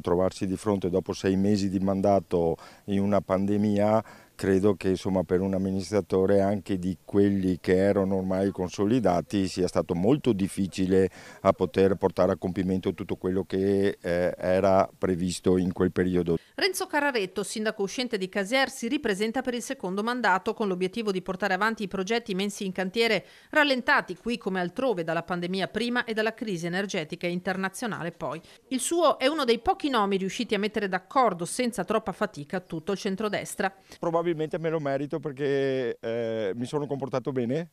Trovarsi di fronte dopo sei mesi di mandato in una pandemia credo che insomma, per un amministratore anche di quelli che erano ormai consolidati sia stato molto difficile a poter portare a compimento tutto quello che eh, era previsto in quel periodo. Renzo Cararetto, sindaco uscente di Casier, si ripresenta per il secondo mandato con l'obiettivo di portare avanti i progetti messi in cantiere rallentati qui come altrove dalla pandemia prima e dalla crisi energetica internazionale poi. Il suo è uno dei pochi nomi riusciti a mettere d'accordo senza troppa fatica tutto il centrodestra. Probabilmente probabilmente me lo merito perché eh, mi sono comportato bene,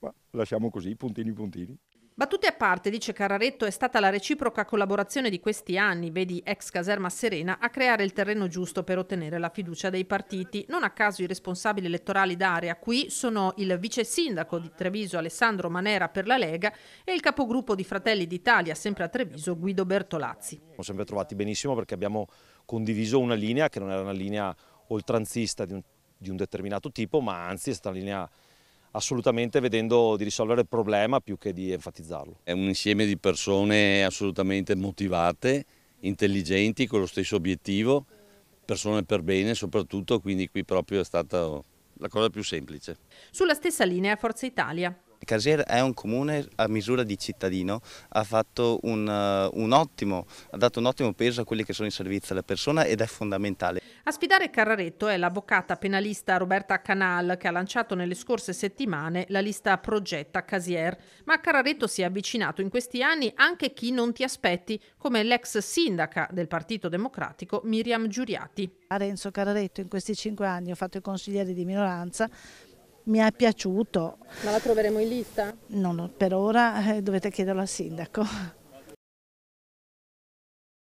ma lasciamo così, puntini puntini. Battute a parte, dice Cararetto, è stata la reciproca collaborazione di questi anni, vedi ex caserma Serena, a creare il terreno giusto per ottenere la fiducia dei partiti. Non a caso i responsabili elettorali d'area qui sono il vice sindaco di Treviso Alessandro Manera per la Lega e il capogruppo di Fratelli d'Italia, sempre a Treviso, Guido Bertolazzi. Siamo sempre trovati benissimo perché abbiamo condiviso una linea che non era una linea oltranzista di un, di un determinato tipo, ma anzi è stata una linea assolutamente vedendo di risolvere il problema più che di enfatizzarlo. È un insieme di persone assolutamente motivate, intelligenti, con lo stesso obiettivo, persone per bene soprattutto, quindi qui proprio è stata la cosa più semplice. Sulla stessa linea Forza Italia. Casier è un comune a misura di cittadino, ha, un, eh, un ottimo, ha dato un ottimo peso a quelli che sono i servizi alla persona ed è fondamentale. A sfidare Carraretto è l'avvocata penalista Roberta Canal che ha lanciato nelle scorse settimane la lista Progetta Casier, ma a Carraretto si è avvicinato in questi anni anche chi non ti aspetti, come l'ex sindaca del Partito Democratico Miriam Giuriati. A Renzo Carraretto in questi cinque anni ho fatto il consigliere di minoranza, mi è piaciuto. Ma la troveremo in lista? No, no per ora eh, dovete chiederlo al sindaco.